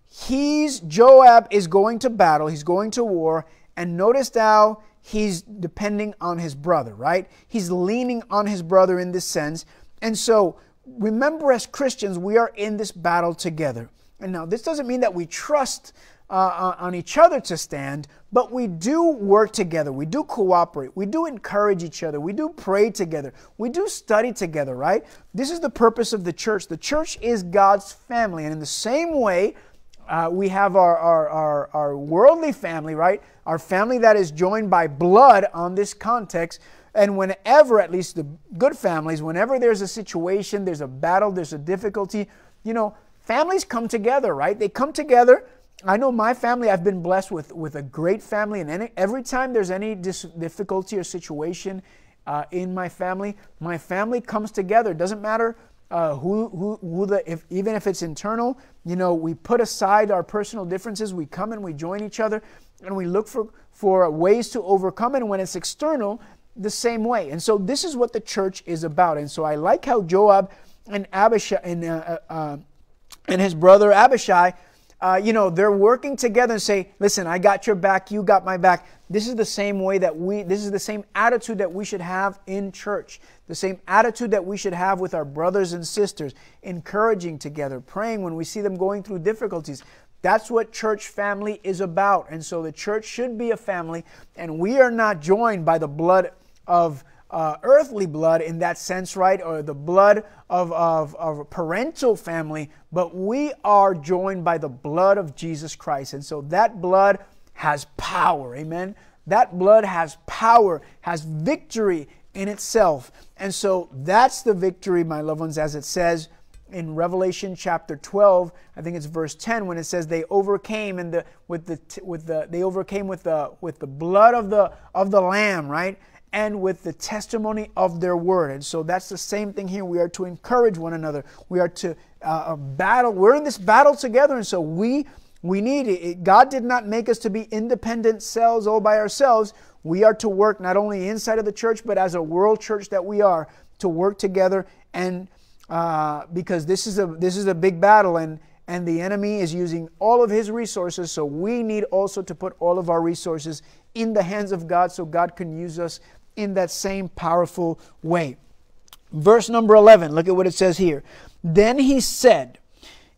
He's, Joab is going to battle, he's going to war, and notice now he's depending on his brother, right? He's leaning on his brother in this sense. And so remember, as Christians, we are in this battle together. And now, this doesn't mean that we trust uh, uh, on each other to stand, but we do work together. We do cooperate. We do encourage each other. We do pray together. We do study together, right? This is the purpose of the church. The church is God's family. And in the same way, uh, we have our, our, our, our worldly family, right? Our family that is joined by blood on this context. And whenever, at least the good families, whenever there's a situation, there's a battle, there's a difficulty, you know, families come together, right? They come together I know my family, I've been blessed with, with a great family, and any, every time there's any dis- difficulty or situation uh, in my family, my family comes together. It doesn't matter uh, who, who, who the, if, even if it's internal, you know, we put aside our personal differences, we come and we join each other, and we look for, for ways to overcome. And when it's external, the same way. And so this is what the church is about. And so I like how Joab and Abishai and, uh, uh and his brother Abishai uh, you know, they're working together and say, listen, I got your back, you got my back. This is the same way that we, this is the same attitude that we should have in church, the same attitude that we should have with our brothers and sisters, encouraging together, praying when we see them going through difficulties. That's what church family is about. And so the church should be a family, and we are not joined by the blood of uh, earthly blood in that sense, right? Or the blood of, of, of parental family, but we are joined by the blood of Jesus Christ. And so that blood has power. Amen. That blood has power, has victory in itself. And so that's the victory, my loved ones, as it says in Revelation chapter 12, I think it's verse 10 when it says they overcame and the with the with the they overcame with the with the blood of the of the lamb, right? and with the testimony of their word. And so that's the same thing here. We are to encourage one another. We are to uh, uh battle. We're in this battle together. And so we we need it. God did not make us to be independent cells all by ourselves. We are to work not only inside of the church, but as a world church that we are to work together. And uh, because this is a this is a big battle, and and the enemy is using all of his resources. So we need also to put all of our resources in the hands of God, so God can use us in that same powerful way. Verse number 11, look at what it says here. Then he said,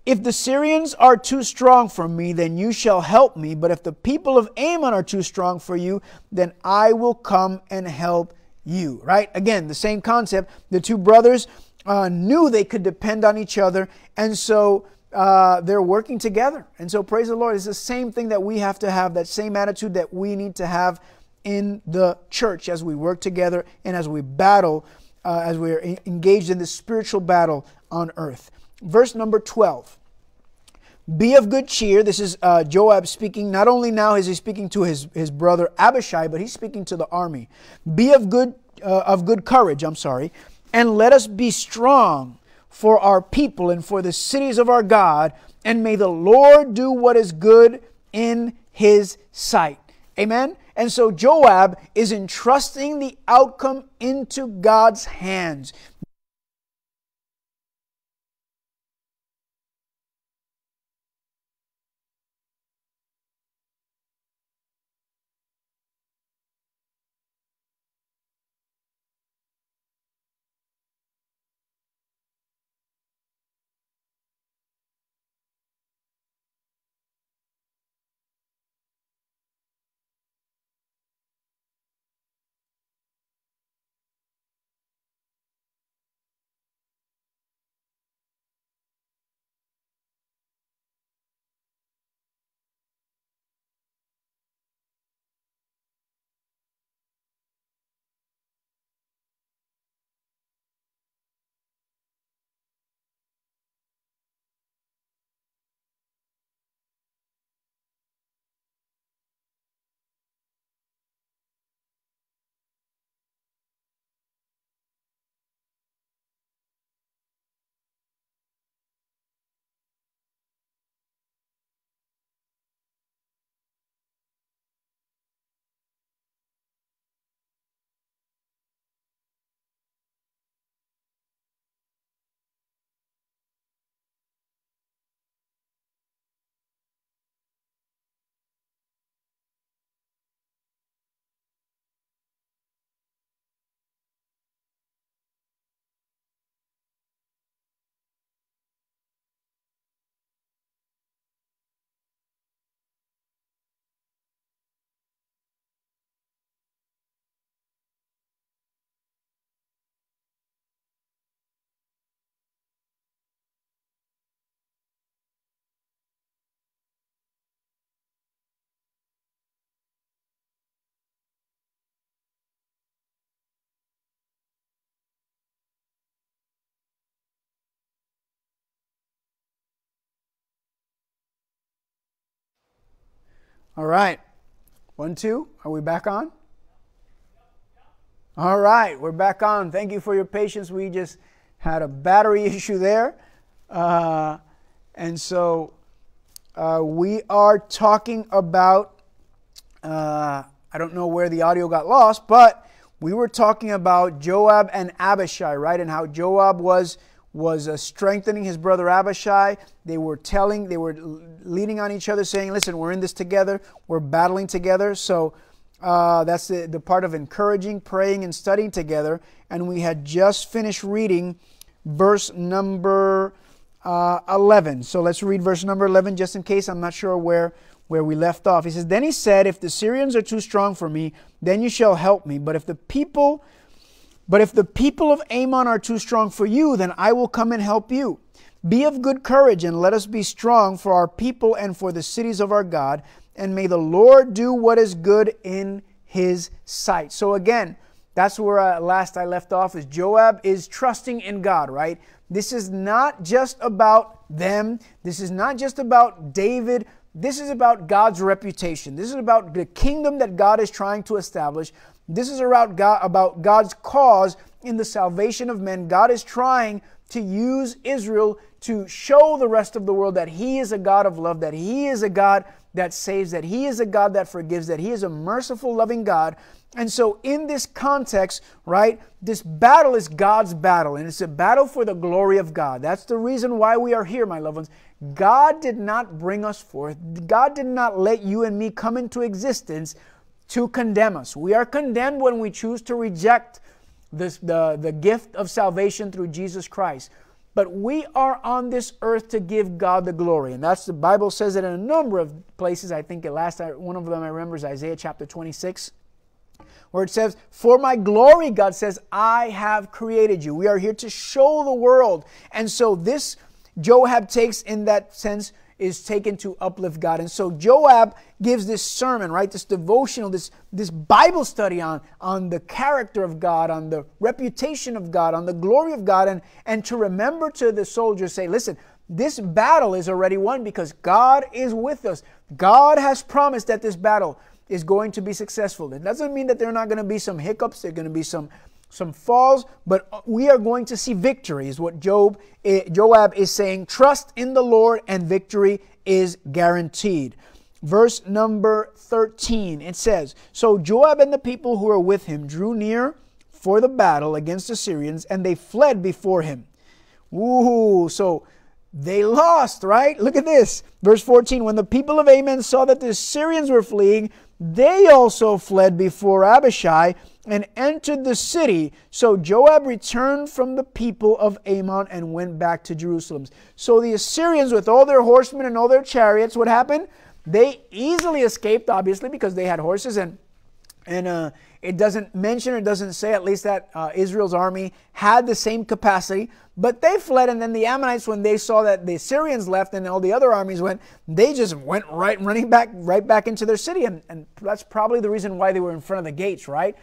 If the Syrians are too strong for me, then you shall help me. But if the people of Ammon are too strong for you, then I will come and help you. Right? Again, the same concept. The two brothers uh, knew they could depend on each other. And so uh, they're working together. And so, praise the Lord. It's the same thing that we have to have, that same attitude that we need to have in the church as we work together and as we battle, uh, as we're engaged in this spiritual battle on earth. Verse number 12 be of good cheer. This is uh, Joab speaking. Not only now is he speaking to his, his brother Abishai, but he's speaking to the army. Be of good uh, of good courage. I'm sorry, and let us be strong for our people and for the cities of our God. And may the Lord do what is good in His sight. Amen? And so Joab is entrusting the outcome into God's hands. All right. One, two. Are we back on? All right. We're back on. Thank you for your patience. We just had a battery issue there. Uh, and so uh, we are talking about, uh, I don't know where the audio got lost, but we were talking about Joab and Abishai, right? And how Joab was was uh, strengthening his brother Abishai. They were telling, they were leaning on each other, saying, Listen, we're in this together, we're battling together. So uh, that's the, the part of encouraging, praying, and studying together. And we had just finished reading verse number uh, 11. So let's read verse number 11 just in case I'm not sure where, where we left off. He says, Then he said, If the Syrians are too strong for me, then you shall help me. But if the people but if the people of Ammon are too strong for you, then I will come and help you. Be of good courage, and let us be strong for our people and for the cities of our God, and may the Lord do what is good in his sight. So again, that's where uh, last I left off is Joab is trusting in God, right? This is not just about them. This is not just about David. This is about God's reputation. This is about the kingdom that God is trying to establish. This is about God's cause in the salvation of men. God is trying to use Israel to show the rest of the world that He is a God of love, that He is a God that saves, that He is a God that forgives, that He is a merciful, loving God. And so, in this context, right, this battle is God's battle, and it's a battle for the glory of God. That's the reason why we are here, my loved ones. God did not bring us forth, God did not let you and me come into existence to condemn us. We are condemned when we choose to reject this, the, the gift of salvation through Jesus Christ. But we are on this earth to give God the glory. And that's the Bible says it in a number of places. I think the last one of them I remember is Isaiah chapter 26, where it says, For my glory, God says, I have created you. We are here to show the world. And so this Joab takes, in that sense, is taken to uplift God. And so Joab gives this sermon, right? This devotional, this, this Bible study on, on the character of God, on the reputation of God, on the glory of God, and, and to remember to the soldiers, say, listen, this battle is already won because God is with us. God has promised that this battle is going to be successful. It doesn't mean that there are not going to be some hiccups, there are going to be some some falls, but uh, we are going to see victory, is what Job, eh, Joab is saying. Trust in the Lord, and victory is guaranteed. Verse number 13, it says So Joab and the people who were with him drew near for the battle against the Syrians, and they fled before him. Ooh, So they lost, right? Look at this. Verse 14 When the people of Ammon saw that the Syrians were fleeing, they also fled before Abishai and entered the city. So Joab returned from the people of Ammon and went back to Jerusalem. So the Assyrians, with all their horsemen and all their chariots, what happened? They easily escaped, obviously, because they had horses and and uh, it doesn't mention or doesn't say at least that uh, Israel's army had the same capacity, but they fled. And then the Ammonites, when they saw that the Syrians left and all the other armies went, they just went right running back right back into their city, and, and that's probably the reason why they were in front of the gates, right?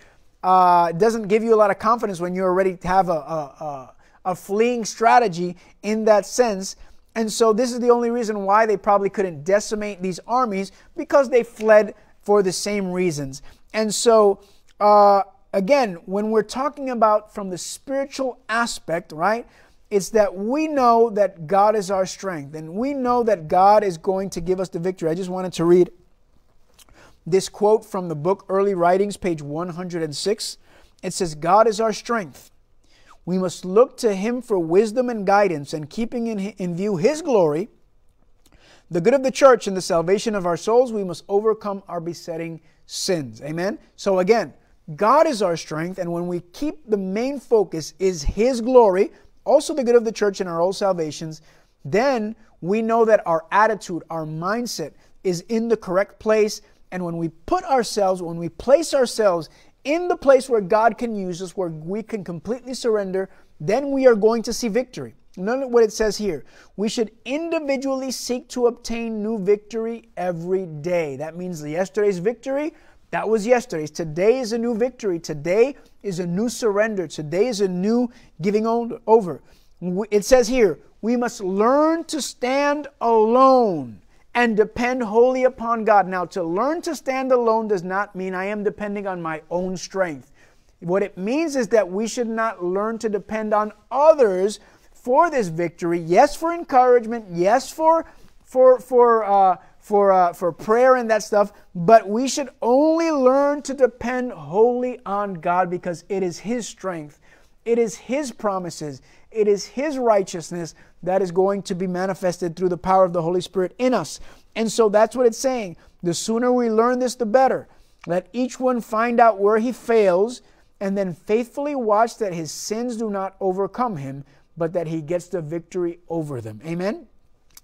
uh, doesn't give you a lot of confidence when you already have a, a, a, a fleeing strategy in that sense. And so this is the only reason why they probably couldn't decimate these armies because they fled for the same reasons. And so, uh, again, when we're talking about from the spiritual aspect, right? It's that we know that God is our strength and we know that God is going to give us the victory. I just wanted to read this quote from the book Early Writings, page 106. It says, God is our strength. We must look to Him for wisdom and guidance, and keeping in, in view His glory, the good of the church, and the salvation of our souls, we must overcome our besetting sins. Amen? So, again, God is our strength, and when we keep the main focus is His glory, also the good of the church and our own salvations, then we know that our attitude, our mindset is in the correct place and when we put ourselves, when we place ourselves in the place where God can use us, where we can completely surrender, then we are going to see victory. Note what it says here. We should individually seek to obtain new victory every day. That means yesterday's victory, that was yesterday's. Today is a new victory. Today is a new surrender. Today is a new giving over. It says here, we must learn to stand alone and depend wholly upon God. Now, to learn to stand alone does not mean I am depending on my own strength. What it means is that we should not learn to depend on others for this victory. Yes, for encouragement. Yes, for for for uh, for uh, for prayer and that stuff. But we should only learn to depend wholly on God because it is His strength, it is His promises, it is His righteousness that is going to be manifested through the power of the Holy Spirit in us. And so that's what it's saying. The sooner we learn this, the better. Let each one find out where he fails and then faithfully watch that his sins do not overcome him, but that he gets the victory over them. Amen?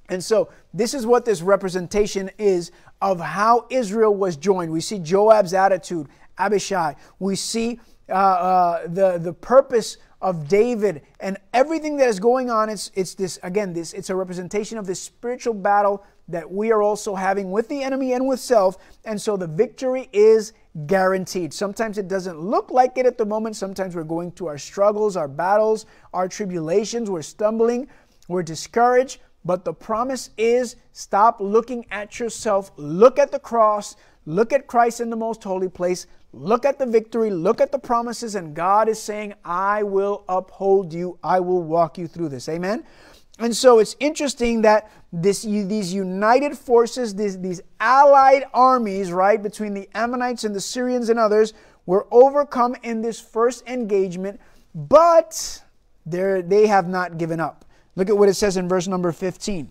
And so, this is what this representation is of how Israel was joined. We see Joab's attitude, Abishai. We see uh, uh, the, the purpose of David and everything that is going on. It's, it's this, again, this, it's a representation of this spiritual battle that we are also having with the enemy and with self. And so the victory is guaranteed. Sometimes it doesn't look like it at the moment. Sometimes we're going through our struggles, our battles, our tribulations. We're stumbling, we're discouraged. But the promise is stop looking at yourself, look at the cross, look at Christ in the most holy place. Look at the victory, look at the promises, and God is saying, I will uphold you, I will walk you through this. Amen? And so it's interesting that this, these united forces, these, these allied armies, right, between the Ammonites and the Syrians and others, were overcome in this first engagement, but they have not given up. Look at what it says in verse number 15.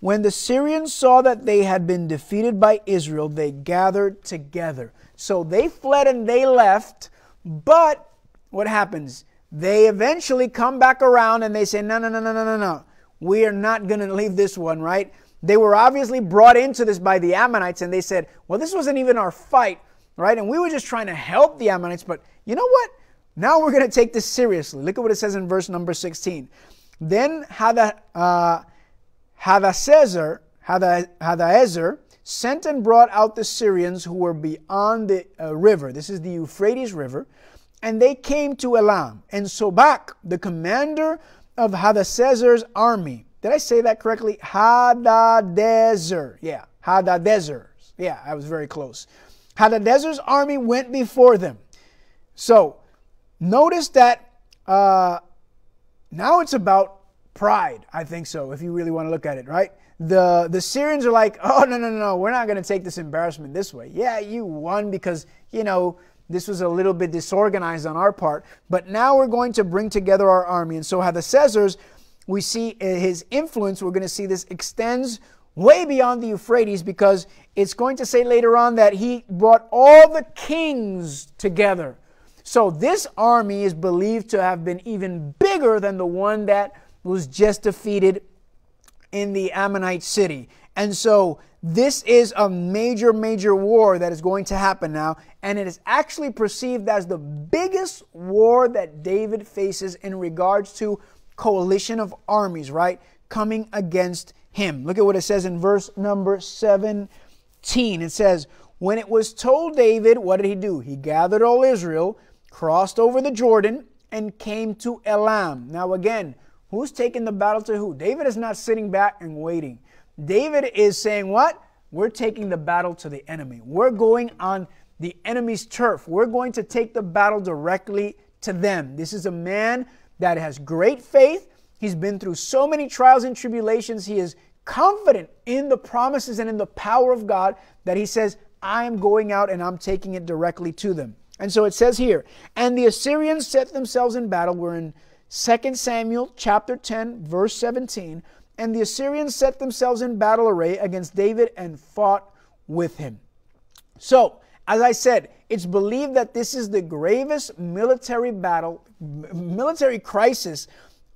When the Syrians saw that they had been defeated by Israel, they gathered together. So they fled and they left. But what happens? They eventually come back around and they say, no, no, no, no, no, no, no. We are not going to leave this one, right? They were obviously brought into this by the Ammonites and they said, well, this wasn't even our fight, right? And we were just trying to help the Ammonites. But you know what? Now we're going to take this seriously. Look at what it says in verse number 16. Then Hada, uh, Hadasezer, sent and brought out the Syrians who were beyond the uh, river. This is the Euphrates River. And they came to Elam. And Sobak, the commander of Hadadezer's army, did I say that correctly? Hadadezer. Yeah, Hadadezer. Yeah, I was very close. Hadadezer's army went before them. So notice that uh, now it's about pride, I think so, if you really want to look at it, right? the the Syrians are like, oh no no no, we're not going to take this embarrassment this way. Yeah, you won because you know this was a little bit disorganized on our part, but now we're going to bring together our army. And so how the Caesars, we see uh, his influence. We're going to see this extends way beyond the Euphrates because it's going to say later on that he brought all the kings together. So this army is believed to have been even bigger than the one that was just defeated in the Ammonite city. And so this is a major, major war that is going to happen now. And it is actually perceived as the biggest war that David faces in regards to coalition of armies, right? Coming against him. Look at what it says in verse number 17. It says, When it was told David, what did he do? He gathered all Israel, crossed over the Jordan, and came to Elam. Now, again, Who's taking the battle to who? David is not sitting back and waiting. David is saying, What? We're taking the battle to the enemy. We're going on the enemy's turf. We're going to take the battle directly to them. This is a man that has great faith. He's been through so many trials and tribulations. He is confident in the promises and in the power of God that he says, I'm going out and I'm taking it directly to them. And so it says here, and the Assyrians set themselves in battle. We're in 2 Samuel chapter 10 verse 17, and the Assyrians set themselves in battle array against David and fought with him. So, as I said, it's believed that this is the gravest military battle, military crisis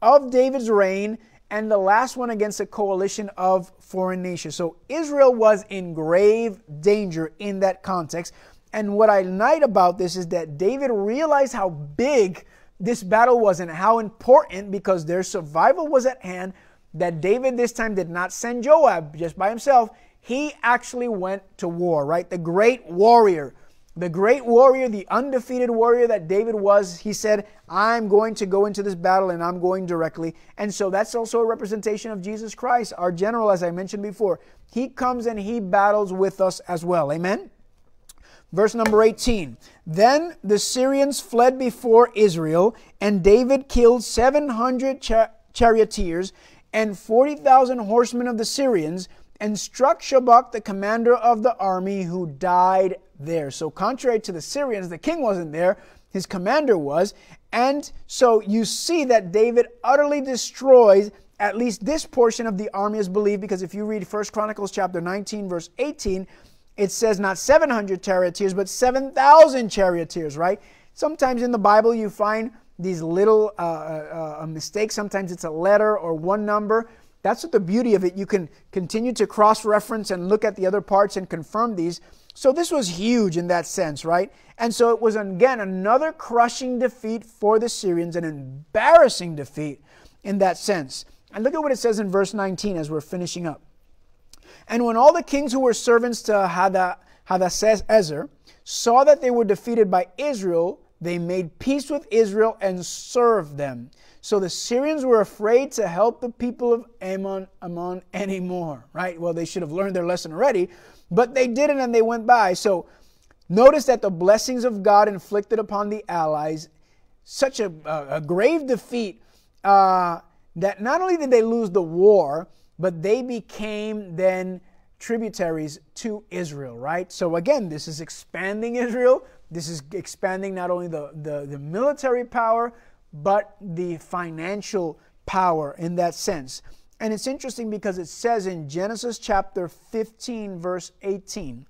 of David's reign and the last one against a coalition of foreign nations. So Israel was in grave danger in that context. And what I like about this is that David realized how big this battle was and how important because their survival was at hand that David this time did not send Joab just by himself. He actually went to war, right? The great warrior, the great warrior, the undefeated warrior that David was, he said, I'm going to go into this battle and I'm going directly. And so that's also a representation of Jesus Christ, our general, as I mentioned before. He comes and he battles with us as well. Amen? Verse number 18 Then the Syrians fled before Israel, and David killed 700 char charioteers and 40,000 horsemen of the Syrians, and struck Shabak, the commander of the army, who died there. So, contrary to the Syrians, the king wasn't there, his commander was. And so you see that David utterly destroys at least this portion of the army is believed because if you read 1 Chronicles chapter 19 verse 18 it says not 700 charioteers, but 7,000 charioteers, right? Sometimes in the Bible you find these little uh, uh, uh mistakes. Sometimes it's a letter or one number. That's what the beauty of it. You can continue to cross reference and look at the other parts and confirm these. So this was huge in that sense, right? And so it was, again, another crushing defeat for the Syrians, an embarrassing defeat in that sense. And look at what it says in verse 19 as we're finishing up. And when all the kings who were servants to Hadassah saw that they were defeated by Israel, they made peace with Israel and served them. So the Syrians were afraid to help the people of Ammon, Ammon anymore, right? Well, they should have learned their lesson already, but they didn't and they went by. So notice that the blessings of God inflicted upon the allies, such a, a grave defeat uh, that not only did they lose the war, but they became then tributaries to Israel, right? So again, this is expanding Israel. This is expanding not only the, the, the military power, but the financial power in that sense. And it's interesting because it says in Genesis chapter 15, verse 18,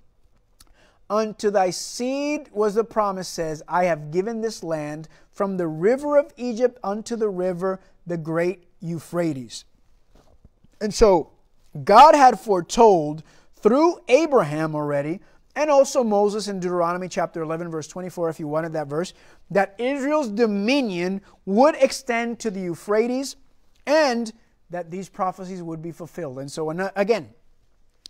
Unto thy seed was the promise, says, I have given this land from the river of Egypt unto the river, the great Euphrates. And so God had foretold through Abraham already, and also Moses in Deuteronomy chapter 11, verse 24, if you wanted that verse, that Israel's dominion would extend to the Euphrates and that these prophecies would be fulfilled. And so, again,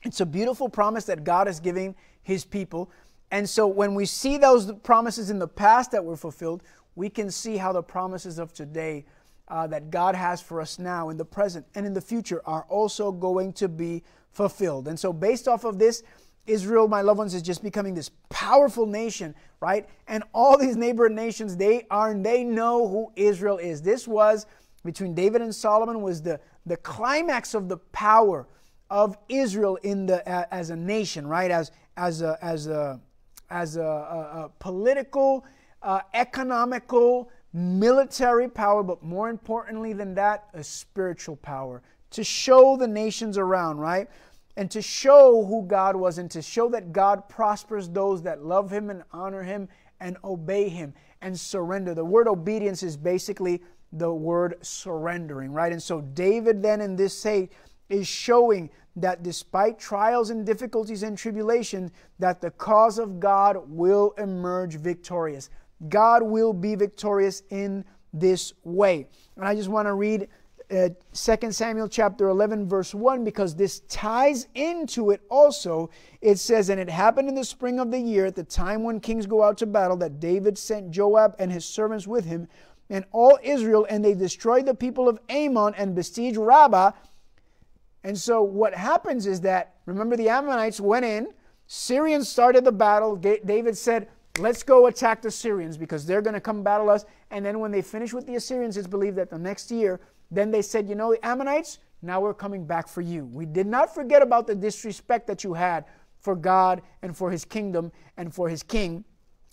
it's a beautiful promise that God is giving his people. And so, when we see those promises in the past that were fulfilled, we can see how the promises of today uh, that God has for us now in the present and in the future are also going to be fulfilled. And so, based off of this, Israel, my loved ones, is just becoming this powerful nation, right? And all these neighboring nations, they are, they know who Israel is. This was between David and Solomon was the the climax of the power of Israel in the as a nation, right? As as a as a as a, a, a political, uh, economical, military power, but more importantly than that, a spiritual power to show the nations around, right? And to show who God was and to show that God prospers those that love Him and honor Him and obey Him and surrender. The word obedience is basically the word surrendering, right? And so David then in this say is showing that despite trials and difficulties and tribulation, that the cause of God will emerge victorious. God will be victorious in this way. And I just want to read uh, 2 Samuel chapter 11, verse 1, because this ties into it also. It says, And it happened in the spring of the year, at the time when kings go out to battle, that David sent Joab and his servants with him and all Israel, and they destroyed the people of Ammon and besieged Rabbah. And so what happens is that, remember, the Ammonites went in, Syrians started the battle. David said, Let's go attack the Syrians because they're going to come battle us. And then when they finish with the Assyrians, it's believed that the next year, then they said, you know, the Ammonites, now we're coming back for you. We did not forget about the disrespect that you had for God and for his kingdom and for his king.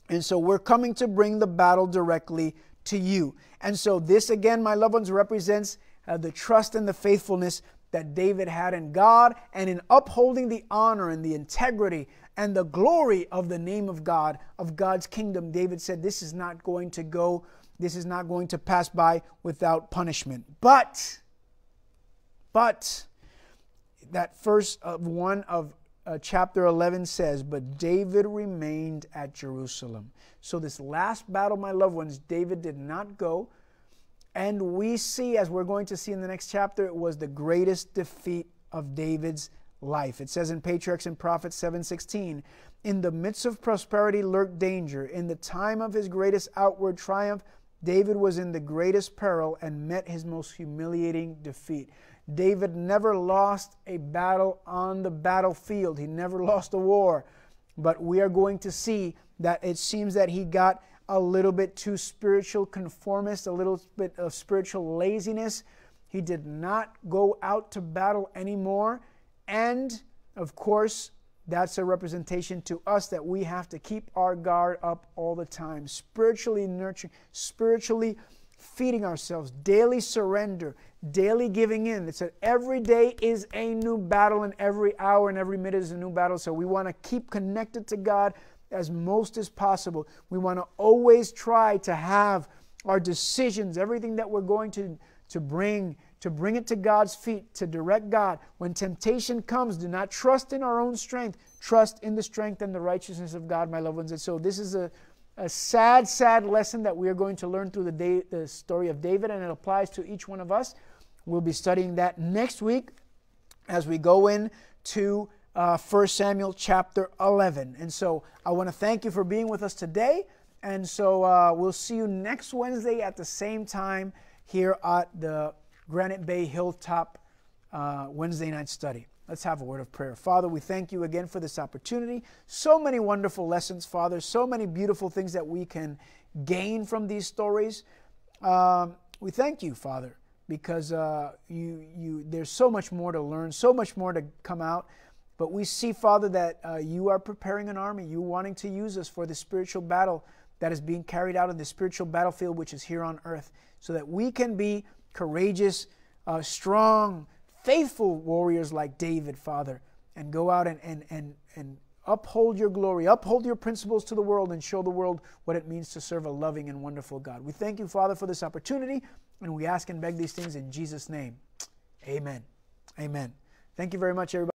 And so we're coming to bring the battle directly to you. And so this again, my loved ones, represents uh, the trust and the faithfulness that David had in God and in upholding the honor and the integrity and the glory of the name of God, of God's kingdom. David said, This is not going to go, this is not going to pass by without punishment. But, but, that first of one of uh, chapter 11 says, But David remained at Jerusalem. So, this last battle, my loved ones, David did not go. And we see, as we're going to see in the next chapter, it was the greatest defeat of David's life. It says in Patriarchs and Prophets 7:16, in the midst of prosperity lurked danger. In the time of his greatest outward triumph, David was in the greatest peril and met his most humiliating defeat. David never lost a battle on the battlefield. He never lost a war. But we are going to see that it seems that he got a little bit too spiritual conformist, a little bit of spiritual laziness. He did not go out to battle anymore. And of course, that's a representation to us that we have to keep our guard up all the time, spiritually nurturing, spiritually feeding ourselves, daily surrender, daily giving in. It said every day is a new battle, and every hour and every minute is a new battle. So we want to keep connected to God as most as possible. We want to always try to have our decisions, everything that we're going to, to bring to bring it to God's feet, to direct God. When temptation comes, do not trust in our own strength. Trust in the strength and the righteousness of God, my loved ones. And so this is a, a sad, sad lesson that we are going to learn through the, day, the story of David, and it applies to each one of us. We'll be studying that next week as we go in to uh, 1 Samuel chapter 11. And so I want to thank you for being with us today. And so uh, we'll see you next Wednesday at the same time here at the Granite Bay Hilltop uh, Wednesday night study. Let's have a word of prayer. Father, we thank you again for this opportunity. So many wonderful lessons, Father, so many beautiful things that we can gain from these stories. Um, we thank you, Father, because uh, you, you, there's so much more to learn, so much more to come out. But we see, Father, that uh, you are preparing an army. You wanting to use us for the spiritual battle that is being carried out in the spiritual battlefield, which is here on earth, so that we can be courageous, uh, strong, faithful warriors like David, Father, and go out and, and, and, and uphold your glory, uphold your principles to the world, and show the world what it means to serve a loving and wonderful God. We thank you, Father, for this opportunity, and we ask and beg these things in Jesus' name. Amen. Amen. Thank you very much, everybody.